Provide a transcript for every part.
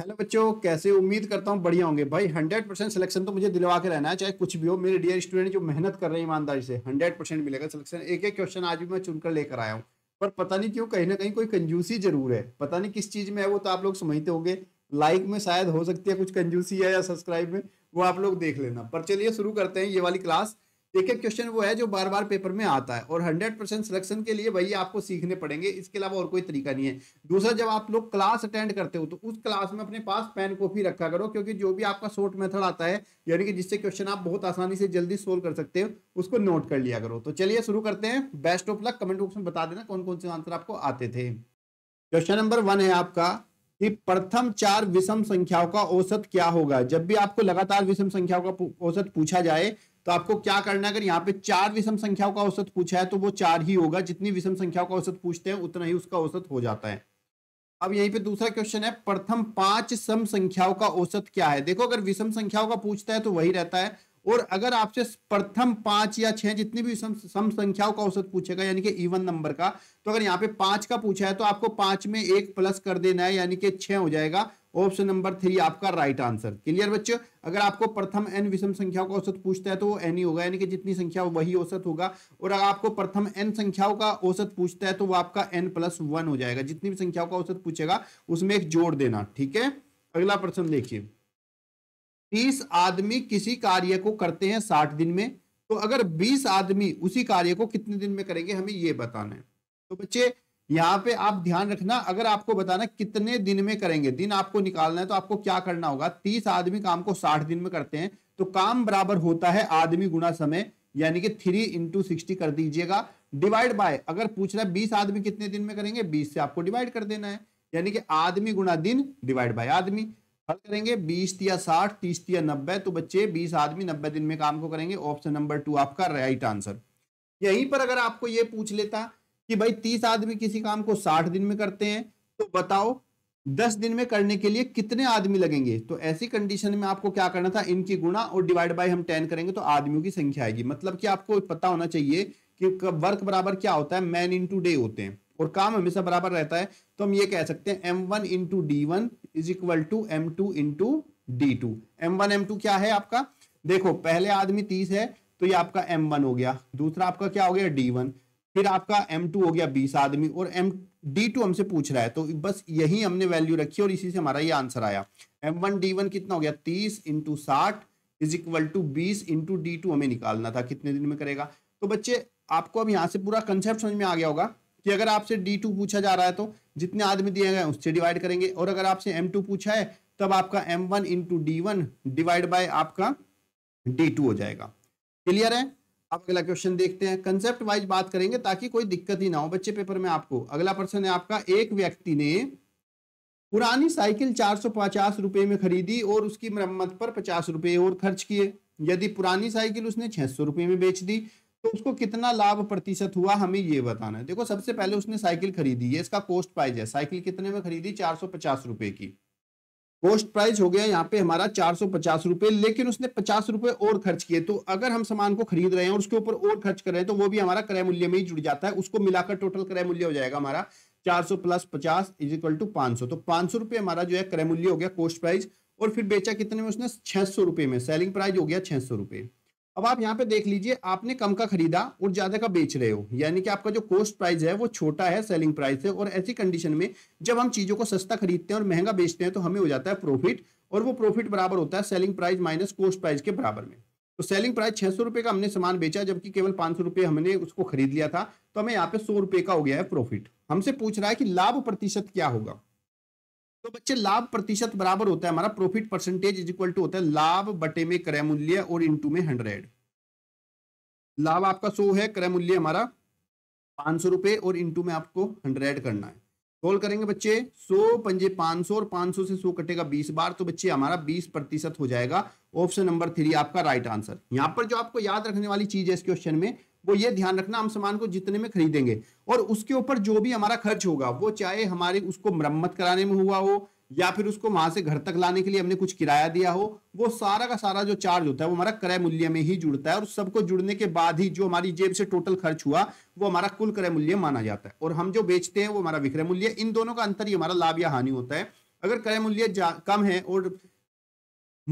hello बच्चों कैसे उम्मीद करता हूँ बढ़िया होंगे भाई हंड्रेड परसेंट सिलेक्शन तो मुझे दिलवा के रहना है चाहे कुछ भी हो मेरे डियर स्टूडेंट जो मेहनत कर रहे हैं ईमानदारी से हंड्रेड परसेंट मिलेगा सिलेक्शन एक एक क्वेश्चन आज भी मैं चुनकर लेकर आया हूँ पर पता नहीं क्यों कहीं ना कहीं कोई कंजूसी जरूर है पता नहीं किस चीज़ में है वो तो आप लोग समझते होंगे लाइक में शायद हो सकती है कुछ कंजूसी है या सब्सक्राइब में वो आप लोग देख लेना पर चलिए शुरू करते हैं ये वाली क्लास एक एक क्वेश्चन वो है जो बार बार पेपर में आता है और हंड्रेड परसेंट सिलेक्शन के लिए भैया आपको सीखने पड़ेंगे इसके अलावा और कोई तरीका नहीं है दूसरा जब आप लोग क्लास अटेंड करते हो तो उस क्लास में अपने पास पेन कॉपी रखा करो क्योंकि जो भी आपका शॉर्ट मेथड आता है यानी कि जिससे क्वेश्चन आप बहुत आसानी से जल्दी सोल्व कर सकते हो उसको नोट कर लिया करो तो चलिए शुरू करते हैं best of luck comment box में बता देना कौन कौन से आंसर आपको आते थे क्वेश्चन नंबर वन है आपका कि प्रथम चार विषम संख्याओं का औसत क्या होगा जब भी आपको लगातार विषम संख्याओं का औसत पूछा जाए तो आपको क्या करना है अगर यहाँ पे चार विषम संख्याओं का औसत पूछा है तो वो चार ही होगा जितनी विषम संख्याओं का औसत पूछते हैं उतना ही उसका औसत हो जाता है अब यहीं पे दूसरा क्वेश्चन है प्रथम पांच सम संख्याओं का औसत क्या है देखो अगर विषम संख्याओं का पूछता है तो वही रहता है और अगर आपसे प्रथम पांच या छह जितनी भी सम, सम संख्याओं का औसत पूछेगा यानी कि इवन नंबर का तो अगर यहाँ पे पांच का पूछा है तो आपको पांच में एक प्लस कर देना है यानी कि छह हो जाएगा ऑप्शन नंबर थ्री आपका राइट आंसर क्लियर बच्चों अगर आपको प्रथम एन विषम संख्याओं का औसत पूछता है तो वो एन ही होगा यानी कि जितनी संख्या वही औसत होगा और अगर आपको प्रथम एन संख्याओं का औसत पूछता है तो वो आपका एन प्लस वन हो जाएगा जितनी भी संख्याओं का औसत पूछेगा उसमें एक जोड़ देना ठीक है अगला प्रश्न देखिए तीस आदमी किसी कार्य को करते हैं साठ दिन में तो अगर बीस आदमी उसी कार्य को कितने दिन में करेंगे हमें ये बताना है तो बच्चे यहाँ पे आप ध्यान रखना अगर आपको बताना कितने दिन में करेंगे दिन आपको निकालना है तो आपको क्या करना होगा तीस आदमी काम को साठ दिन में करते हैं तो काम बराबर होता है आदमी गुना समय यानी कि थ्री इंटू सिक्सटी कर दीजिएगा डिवाइड बाय अगर रहा है बीस आदमी कितने दिन में करेंगे बीस से आपको डिवाइड कर देना है यानी कि आदमी गुना दिन डिवाइड बाय आदमी हल करेंगे बीस या साठ तीस या नब्बे तो बच्चे बीस आदमी नब्बे दिन में काम को करेंगे ऑप्शन नंबर टू आपका राइट आंसर यहीं पर अगर आपको ये पूछ लेता कि भाई तीस आदमी किसी काम को साठ दिन में करते हैं तो बताओ दस दिन में करने के लिए कितने आदमी लगेंगे तो ऐसी कंडीशन में आपको क्या करना था इनकी गुणा और डिवाइड बाय हम टेन करेंगे तो आदमियों की संख्या आएगी मतलब कि आपको पता होना चाहिए कि वर्क बराबर क्या होता है मैन इंटू डे होते हैं और काम हमेशा बराबर रहता है तो हम ये कह सकते हैं M one into D one is equal to M two into D two M one M two क्या है आपका देखो पहले आदमी तीस है तो ये आपका एम वन हो गया दूसरा आपका क्या हो गया डी वन फिर आपका एम टू हो गया बीस आदमी और एम डी टू हमसे पूछ रहा है तो बस यही हमने वैल्यू रखी और इसी से हमारा ये आंसर आया एम वन डी वन कितना हो गया तीस इंटू साठ इज इक्वल टू बीस इंटू डी टू हमें निकालना था कितने दिन में करेगा तो बच्चे आपको अब यहाँ से पूरा कंसेप्ट समझ में आ गया होगा कि अगर आपसे डी टू पूछा जा रहा है तो जितने आदमी दिए गए उससे डिवाइड करेंगे और अगर आपसे एम टू पूछा है तब आपका M one into D one divide by आपका डी टू हो जाएगा क्लियर है आप अगला क्वेश्चन देखते हैं कंसेप्ट वाइज बात करेंगे ताकि कोई दिक्कत ही ना हो बच्चे पेपर में आपको अगला प्रश्न है आपका एक व्यक्ति ने पुरानी साइकिल चार सौ पचास रुपये में खरीदी और उसकी मरम्मत पर पचास रुपये और खर्च किए यदि पुरानी साइकिल उसने छह सौ रुपये में बेच दी तो उसको कितना लाभ प्रतिशत हुआ हमें ये बताना है देखो सबसे पहले उसने साइकिल खरीदी है इसका कोस्ट प्राइस है साइकिल कितने में खरीदी चार सौ पचास रुपए की कोस्ट प्राइस हो गया यहाँ पे हमारा चार सौ पचास रुपए लेकिन उसने पचास रुपए और खर्च किए तो अगर हम सामान को खरीद रहे हैं और उसके ऊपर और खर्च कर रहे हैं तो वो भी हमारा क्रय मूल्य में ही जुड़ जाता है उसको मिलाकर टोटल क्रय मूल्य हो जाएगा हमारा चार सौ प्लस पचास इज इक्वल टू पांच सौ तो पांच सौ रुपये हमारा जो है क्रय मूल्य हो गया कोस्ट प्राइस और फिर बेचा कितने में उसने छह सौ रुपए में सेलिंग प्राइस हो गया छह सौ रुपये अब आप यहाँ पे देख लीजिए आपने कम का खरीदा और ज्यादा का बेच रहे हो यानी कि आपका जो कॉस्ट प्राइस है वो छोटा है सेलिंग प्राइस है और ऐसी कंडीशन में जब हम चीजों को सस्ता खरीदते हैं और महंगा बेचते हैं तो हमें हो जाता है प्रॉफिट और वो प्रॉफिट बराबर होता है selling price minus cost price के बराबर में तो सेलिंग प्राइस छह सौ रुपए का हमने सामान बेचा जबकि केवल पांच सौ रुपए हमने उसको खरीद लिया था तो हमें यहाँ पे सौ रुपए का हो गया है प्रॉफिट हमसे पूछ रहा है कि लाभ प्रतिशत क्या होगा तो बच्चे लाभ प्रतिशत बराबर होता है हमारा profit percentage is equal to होता है लाभ बटे में क्रय मूल्य और इंटू में हंड्रेड लाभ आपका सो है क्रय मूल्य हमारा पांच सौ रुपए और इंटू में आपको हंड्रेड करना है सोल्व करेंगे बच्चे सो पंजे पांच सौ और पांच सौ से सो कटेगा बीस बार तो बच्चे हमारा बीस प्रतिशत हो जाएगा ऑप्शन नंबर थ्री आपका राइट आंसर यहाँ पर जो आपको याद रखने वाली चीज है इस क्वेश्चन में वो ये ध्यान रखना हम सामान को जितने में खरीदेंगे और उसके ऊपर जो भी हमारा खर्च होगा वो चाहे हमारे उसको मरम्मत कराने में हुआ हो या फिर उसको वहां से घर तक लाने के लिए हमने कुछ किराया दिया हो वो सारा का सारा जो चार्ज होता है वो हमारा क्रय मूल्य में ही जुड़ता है और सबको जुड़ने के बाद ही जो हमारी जेब से टोटल खर्च हुआ वो हमारा कुल क्रय मूल्य माना जाता है और हम जो बेचते हैं वो हमारा विक्रय मूल्य इन दोनों का अंतर ही हमारा लाभ या हानि होता है अगर क्रय मूल्य कम है और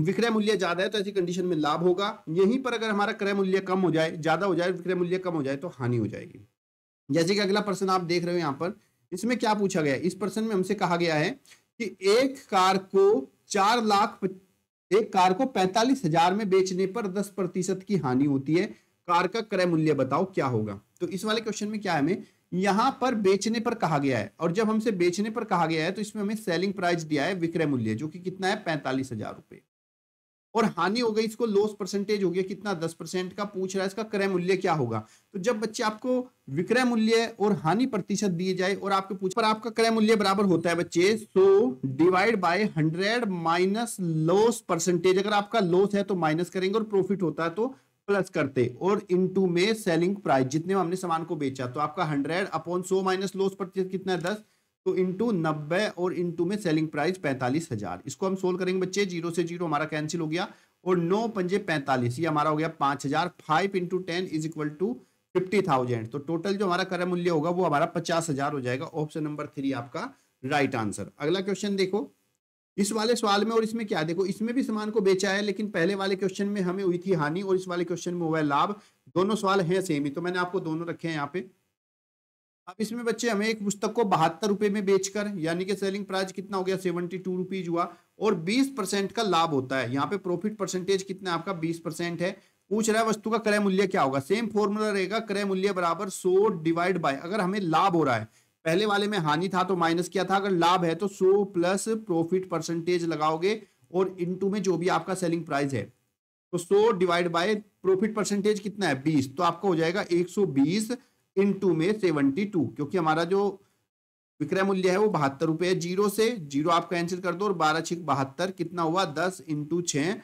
विक्रय मूल्य ज्यादा है तो ऐसी कंडीशन में लाभ होगा यहीं पर अगर हमारा क्रय मूल्य कम हो जाए ज्यादा हो जाए विक्रय मूल्य कम हो जाए तो हानि हो जाएगी जैसे कि अगला प्रश्न आप देख रहे हो यहाँ पर इसमें क्या पूछा गया इस प्रश्न में हमसे कहा गया है कि एक कार को चार लाख एक कार को पैंतालीस हजार में बेचने पर दस प्रतिशत की हानि होती है कार का क्रय मूल्य बताओ क्या होगा तो इस वाले क्वेश्चन में क्या है हमें यहां पर बेचने पर कहा गया है और जब हमसे बेचने पर कहा गया है तो इसमें हमें सेलिंग प्राइस दिया है विक्रय मूल्य जो कि कितना है पैंतालीस हजार रुपए और हानि हो गई इसको लॉस परसेंटेज हो गया कितना दस परसेंट का पूछ रहा है इसका क्रय मूल्य क्या होगा तो जब बच्चे आपको विक्रय मूल्य और हानि प्रतिशत दिए जाए और आपके पूछ पर आपका क्रय मूल्य बराबर होता है बच्चे सो divide by hundred minus loss percentage अगर आपका लॉस है तो माइनस करेंगे और प्रॉफिट होता है तो प्लस करते और इनटू में सेलिंग प्राइस जितने हमने सामान को बेचा तो आपका हंड्रेड अपॉन सो माइनस लॉस प्रतिशत कितना है दस तो इंटू नब्बे और इंटू में सेलिंग प्राइस पैंतालीस हजार इसको हम सोल्व करेंगे बच्चे जीरो से जीरो हमारा कैंसिल हो गया और नौ पंजे पैंतालीस ये हमारा हो गया पांच हजार five into ten is equal to fifty thousand तो टोटल जो हमारा कर मूल्य होगा वो हमारा पचास हजार हो जाएगा ऑप्शन नंबर थ्री आपका राइट आंसर अगला क्वेश्चन देखो इस वाले सवाल में और इसमें क्या देखो इसमें भी सामान को बेचा है लेकिन पहले वाले क्वेश्चन में हमें हुई थी हानि और इस वाले क्वेश्चन में हुआ है लाभ दोनों सवाल है सेम ही तो मैंने आपको दोनों रखे हैं यहाँ पे अब इसमें बच्चे हमें एक पुस्तक को बहत्तर रुपए में बेचकर यानी कि सेलिंग प्राइस कितना हो गया सेवेंटी टू रुपीज हुआ और बीस परसेंट का लाभ होता है यहाँ पे प्रॉफिट परसेंटेज कितना आपका बीस परसेंट है पूछ रहा है वस्तु का क्रय मूल्य क्या होगा सेम फॉर्मूला रहेगा क्रय मूल्य बराबर सो डिवाइड बाय अगर हमें लाभ हो रहा है पहले वाले में हानि था तो माइनस किया था अगर लाभ है तो सो प्लस प्रॉफिट परसेंटेज लगाओगे और इनटू में जो भी आपका सेलिंग प्राइस है तो सो डिवाइड बाय प्रॉफिट परसेंटेज कितना है बीस तो आपका हो जाएगा एक इन टू में सेवनटी टू क्योंकि हमारा जो विक्रय मूल्य है वो बहत्तर रुपये है जीरो से जीरो आप कैंसिल कर दो और बारह छिक बहत्तर कितना हुआ दस इंटू छः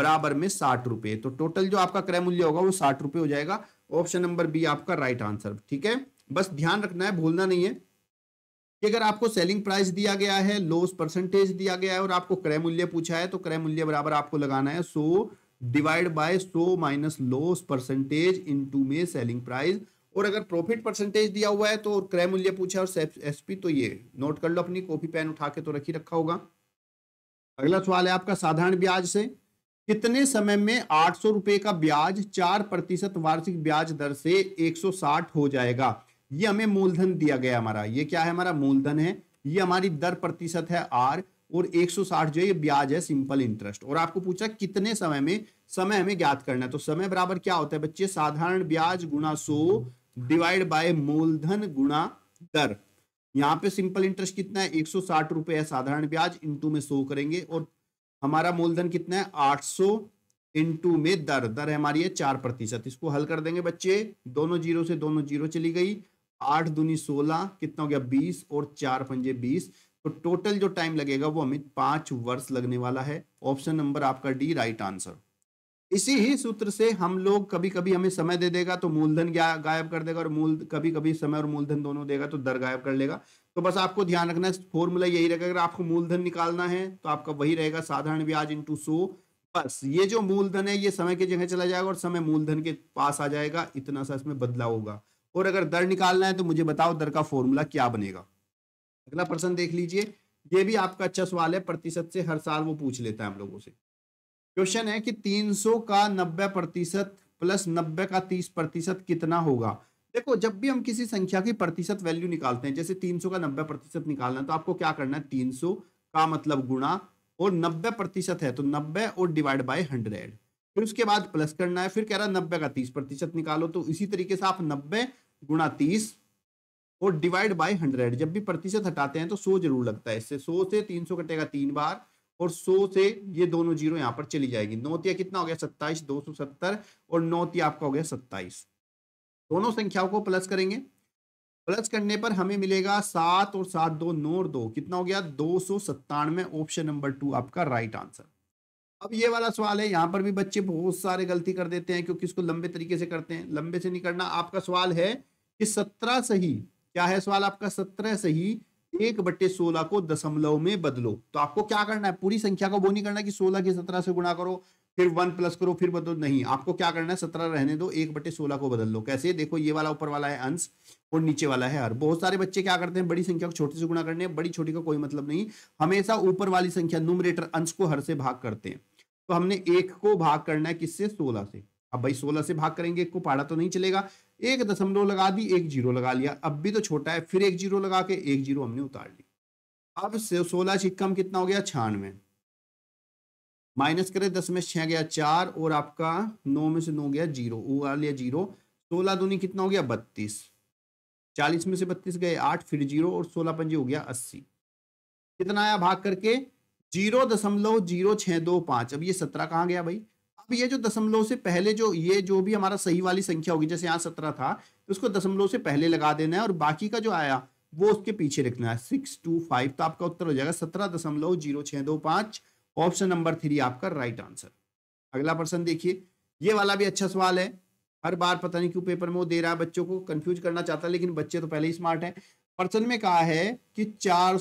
बराबर में साठ रुपये तो टोटल जो आपका क्रय मूल्य होगा वो साठ रुपये हो जाएगा ऑप्शन नंबर बी आपका राइट आंसर ठीक है बस ध्यान रखना है भूलना नहीं है कि अगर आपको सेलिंग प्राइस दिया गया है लोस परसेंटेज दिया गया है और आपको क्रय मूल्य पूछा है तो क्रय मूल्य बराबर आपको लगाना है सो डिवाइड बाय सो माइनस लोस परसेंटेज इनटू में सेलिंग प्राइस और अगर प्रॉफिट परसेंटेज दिया हुआ है तो क्रय मूल्य पूछा और एसपी तो ये नोट कर लो अपनी कॉपी पेन उठा के तो रखी रखा होगा अगला सवाल है आपका साधारण ब्याज से कितने समय में आठ सौ रुपए का ब्याज चार प्रतिशत वार्षिक ब्याज दर से एक सौ साठ हो जाएगा ये हमें मूलधन दिया गया हमारा ये क्या है हमारा मूलधन है ये हमारी दर प्रतिशत है आर और 160 जो ये ब्याज है सिंपल इंटरेस्ट और आपको पूछा कितने समय में समय हमें ज्ञात करना है तो समय बराबर क्या होता है बच्चे साधारण ब्याज गुना सो डिवाइड बाय मूलधन गुणा दर यहाँ पे सिंपल इंटरेस्ट कितना है एक सौ साठ रुपए है साधारण ब्याज इंटू में सो करेंगे और हमारा मूलधन कितना है आठ सौ इंटू में दर दर हमारी है चार प्रतिशत इसको हल कर देंगे बच्चे दोनों जीरो से दोनों जीरो चली गई आठ दूनी सोलह कितना हो गया बीस और चार पंजे बीस तो टोटल जो टाइम लगेगा वो हमें पांच वर्ष लगने वाला है ऑप्शन नंबर आपका डी राइट आंसर इसी ही सूत्र से हम लोग कभी कभी हमें समय दे देगा तो मूलधन गायब कर देगा और मूल कभी कभी समय और मूलधन दोनों देगा तो दर गायब कर लेगा तो बस आपको ध्यान रखना है फॉर्मूला यही रहेगा अगर आपको मूलधन निकालना है तो आपका वही रहेगा साधारण ब्याज इंटू सो बस ये जो मूलधन है ये समय की जगह चला जाएगा और समय मूलधन के पास आ जाएगा इतना सा इसमें बदलाव होगा और अगर दर निकालना है तो मुझे बताओ दर का फॉर्मूला क्या बनेगा अगला प्रश्न देख लीजिए ये भी आपका अच्छा सवाल है प्रतिशत से हर साल वो पूछ लेता है हम लोगों से क्वेश्चन है कि 300 का 90 प्रतिशत प्लस 90 का 30 प्रतिशत कितना होगा देखो जब भी हम किसी संख्या की प्रतिशत वैल्यू निकालते हैं जैसे 300 का 90 प्रतिशत निकालना है तो आपको क्या करना है 300 का मतलब गुणा और 90 प्रतिशत है तो 90 और डिवाइड बाय 100 फिर उसके बाद प्लस करना है फिर कह रहा है 90 का 30 प्रतिशत निकालो तो इसी तरीके से आप 90 गुणा तीस और डिवाइड बाय हंड्रेड जब भी प्रतिशत हटाते हैं तो सौ जरूर लगता है इससे सौ से तीन कटेगा तीन बार और 100 से ये दोनों जीरो यहाँ पर चली जाएगी नौतिया कितना हो गया सत्ताईस दो सौ सत्तर और नौतिया आपका हो गया सत्ताईस दोनों संख्याओं को प्लस करेंगे प्लस करने पर हमें मिलेगा सात और सात दो नौ और दो कितना हो गया दो सौ सत्तानवे ऑप्शन नंबर टू आपका राइट आंसर अब ये वाला सवाल है यहाँ पर भी बच्चे बहुत सारे गलती कर देते हैं क्योंकि इसको लंबे तरीके से करते हैं लंबे से नहीं करना आपका सवाल है कि सत्रह सही क्या है सवाल आपका सत्रह सही एक बट्टे सोलह को दशमलव में बदलो तो आपको क्या करना है पूरी संख्या को वो नहीं करना कि सोलह की सत्रह से गुणा करो फिर वन प्लस करो फिर बदलो नहीं आपको क्या करना है सत्रह रहने दो एक बटे सोलह को बदल लो कैसे देखो ये वाला ऊपर वाला है अंश और नीचे वाला है हर बहुत सारे बच्चे क्या करते हैं बड़ी संख्या को छोटे से गुणा करने बड़ी छोटी का को कोई मतलब नहीं हमेशा ऊपर वाली संख्या नुमरेटर अंश को हर से भाग करते हैं तो हमने एक को भाग करना है किससे सोलह से अब भाई सोलह से भाग करेंगे एक को पाड़ा तो नहीं चलेगा एक दशमलव लगा दी एक जीरो लगा लिया अब भी तो छोटा है फिर एक जीरो लगा के एक जीरो हमने उतार ली अब से सोलह छिक्कम कितना हो गया छियानवे माइनस करे दस में छह गया चार और आपका नौ में से नौ गया जीरो उगा लिया जीरो सोलह दूनी कितना हो गया बत्तीस चालीस में से बत्तीस गए आठ फिर जीरो और सोलह पंजे हो गया अस्सी कितना आया भाग करके जीरो दशमलव जीरो छह दो पांच अब ये सत्रह कहाँ गया भाई ये जो दशमलव से पहले जो ये जो भी हमारा सही वाली संख्या होगी जैसे यहाँ सत्रह था तो उसको दशमलव से पहले लगा देना है और बाकी का जो आया वो उसके पीछे रखना है सिक्स टू फाइव तो आपका उत्तर हो जाएगा सत्रह दशमलव जीरो छह दो पांच ऑप्शन नंबर थ्री आपका राइट आंसर अगला प्रश्न देखिए ये वाला भी अच्छा सवाल है हर बार पता नहीं क्यों पेपर में वो दे रहा है बच्चों को कंफ्यूज करना चाहता है लेकिन बच्चे तो पहले ही स्मार्ट है प्रश्न में कहा है कि चार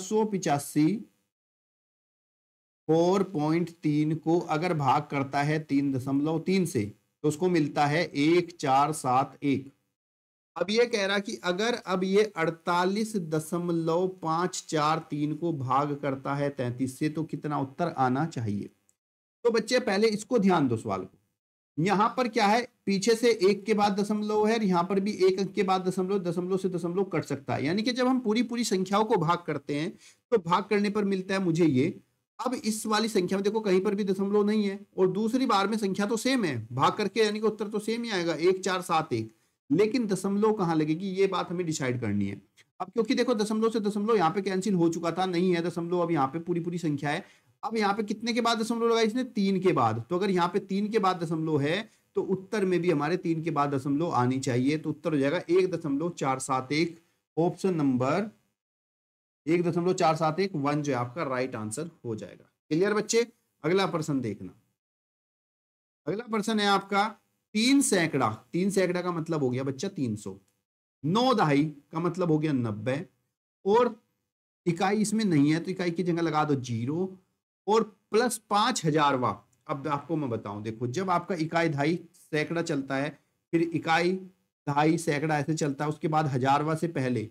फोर पॉइंट तीन को अगर भाग करता है तीन दशमलव तीन से तो उसको मिलता है एक चार सात एक अब ये कह रहा कि अगर अब ये अड़तालीस दशमलव पांच चार तीन को भाग करता है तैतीस से तो कितना उत्तर आना चाहिए तो बच्चे पहले इसको ध्यान दो सवाल को यहां पर क्या है पीछे से एक के बाद दशमलव है यहां पर भी एक के बाद दशमलव दशमलव से दशमलव कट सकता है यानी कि जब हम पूरी पूरी संख्याओं को भाग करते हैं तो भाग करने पर मिलता है मुझे ये अब इस वाली संख्या में देखो कहीं पर भी दशमलव नहीं है और दूसरी बार में संख्या तो सेम है भाग करके यानी कि उत्तर तो सेम ही आएगा एक चार सात एक लेकिन दशमलव कहाँ लगेगी ये बात हमें डिसाइड करनी है अब क्योंकि देखो दशमलव से दशमलव यहाँ पे कैंसिल हो चुका था नहीं है दशमलव अब यहाँ पे पूरी पूरी संख्या है अब यहाँ पे कितने के बाद दशमलव लगा इसने तीन के बाद तो अगर यहाँ पे तीन के बाद दशमलव है तो उत्तर में भी हमारे तीन के बाद दशमलव आनी चाहिए तो उत्तर हो जाएगा एक दशमलव चार सात एक ऑप्शन नंबर एक दशमलव चार सात एक वन जो है आपका राइट आंसर हो जाएगा क्लियर बच्चे अगला प्रश्न देखना अगला प्रश्न है आपका तीन सैकड़ा तीन सैकड़ा का मतलब हो गया बच्चा तीन सौ नौ दहाई का मतलब हो गया नब्बे और इकाई इसमें नहीं है तो इकाई की जगह लगा दो जीरो और प्लस पांच हजार हजारवा अब आपको मैं बताऊं देखो जब आपका इकाई दहाई सैकड़ा चलता है फिर इकाई दहाई सैकड़ा ऐसे चलता है उसके बाद हजारवा से पहले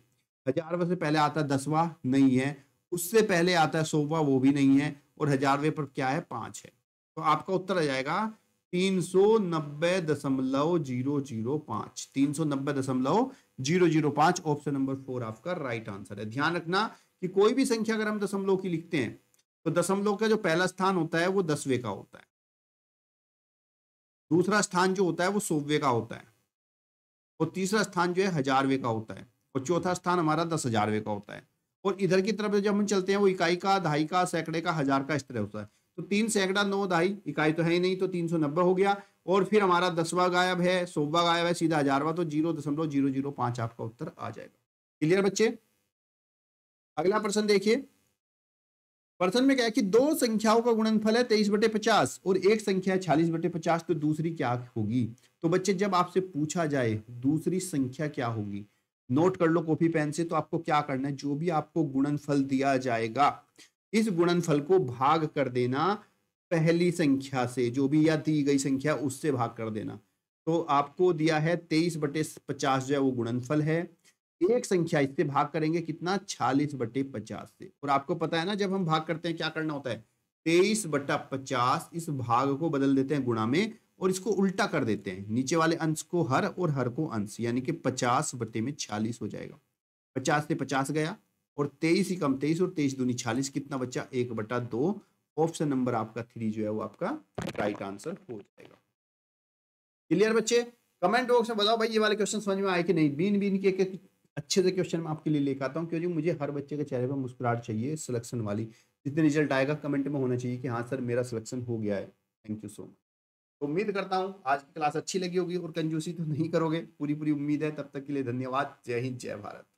हजारवे से पहले आता है दसवा नहीं है उससे पहले आता है सोवा वो भी नहीं है और हजारवे पर क्या है पांच है तो आपका उत्तर आ जाएगा तीन सौ नब्बे दशमलव जीरो जीरो पांच तीन सौ नब्बे दशमलव जीरो जीरो पांच ऑप्शन नंबर फोर आपका राइट आंसर है ध्यान रखना कि कोई भी संख्या अगर हम दशमलव की लिखते हैं तो दशमलव का जो पहला स्थान होता है वो दसवे का होता है दूसरा स्थान जो होता है वो सोवे का होता है और तीसरा स्थान जो है हजारवे का होता है और चौथा स्थान हमारा दस हजारवे का होता है और इधर की तरफ जब हम चलते हैं वो इकाई का दहाई का सैकड़े का हजार का इस तरह होता है तो तीन सैकड़ा नौ दहाई इकाई तो है ही नहीं तो तीन सौ नब्बे हो गया और फिर हमारा दसवा गायब है सोवा गायब है सीधा हजारवा तो जीरो दशमलव जीरो जीरो पांच आपका उत्तर आ जाएगा क्लियर बच्चे अगला प्रश्न देखिए प्रश्न में क्या है कि दो संख्याओं का गुणनफल है तेईस बटे पचास और एक संख्या है छियालीस बटे पचास तो दूसरी क्या होगी तो बच्चे जब आपसे पूछा जाए दूसरी संख्या क्या होगी नोट कर लो कॉपी पेन से तो आपको क्या करना है जो भी आपको गुणनफल दिया जाएगा इस गुणनफल को भाग कर देना पहली संख्या से जो भी या दी गई संख्या उससे भाग कर देना तो आपको दिया है तेईस बटे पचास जो है वो गुणनफल है एक संख्या इससे भाग करेंगे कितना छालीस बटे पचास से और आपको पता है ना जब हम भाग करते हैं क्या करना होता है तेईस बटा पचास इस भाग को बदल देते हैं गुणा में और इसको उल्टा कर देते हैं नीचे वाले अंश को हर और हर को अंश यानी कि पचास बटे में छियालीस हो जाएगा पचास से पचास गया और तेईस ही कम तेईस और तेईस दूनी छियालीस कितना बच्चा एक बटा दो ऑप्शन नंबर आपका थ्री जो है वो आपका राइट आंसर हो जाएगा क्लियर बच्चे कमेंट बॉक्स में बताओ भाई ये वाले क्वेश्चन समझ में आए कि नहीं बीन बीन के एक अच्छे से क्वेश्चन मैं आपके लिए लेकर आता हूँ क्योंकि मुझे हर बच्चे के चेहरे पर मुस्कुराहट चाहिए सिलेक्शन वाली जितने रिजल्ट आएगा कमेंट में होना चाहिए कि हाँ सर मेरा सिलेक्शन हो गया है थैंक यू सो मच उम्मीद करता हूँ आज की क्लास अच्छी लगी होगी और कंजूसी तो नहीं करोगे पूरी पूरी उम्मीद है तब तक के लिए धन्यवाद जय हिंद जय भारत